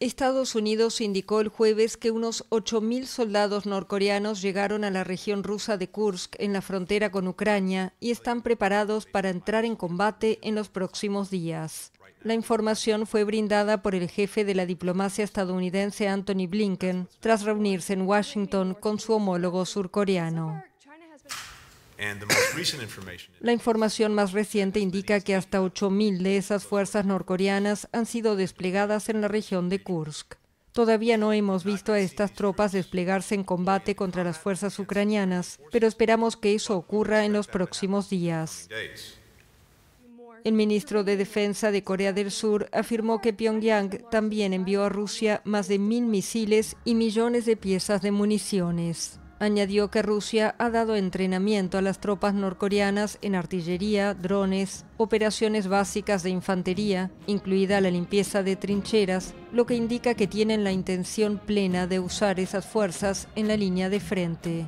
Estados Unidos indicó el jueves que unos 8.000 soldados norcoreanos llegaron a la región rusa de Kursk en la frontera con Ucrania y están preparados para entrar en combate en los próximos días. La información fue brindada por el jefe de la diplomacia estadounidense Anthony Blinken tras reunirse en Washington con su homólogo surcoreano. La información más reciente indica que hasta 8.000 de esas fuerzas norcoreanas han sido desplegadas en la región de Kursk. Todavía no hemos visto a estas tropas desplegarse en combate contra las fuerzas ucranianas, pero esperamos que eso ocurra en los próximos días. El ministro de Defensa de Corea del Sur afirmó que Pyongyang también envió a Rusia más de mil misiles y millones de piezas de municiones. Añadió que Rusia ha dado entrenamiento a las tropas norcoreanas en artillería, drones, operaciones básicas de infantería, incluida la limpieza de trincheras, lo que indica que tienen la intención plena de usar esas fuerzas en la línea de frente.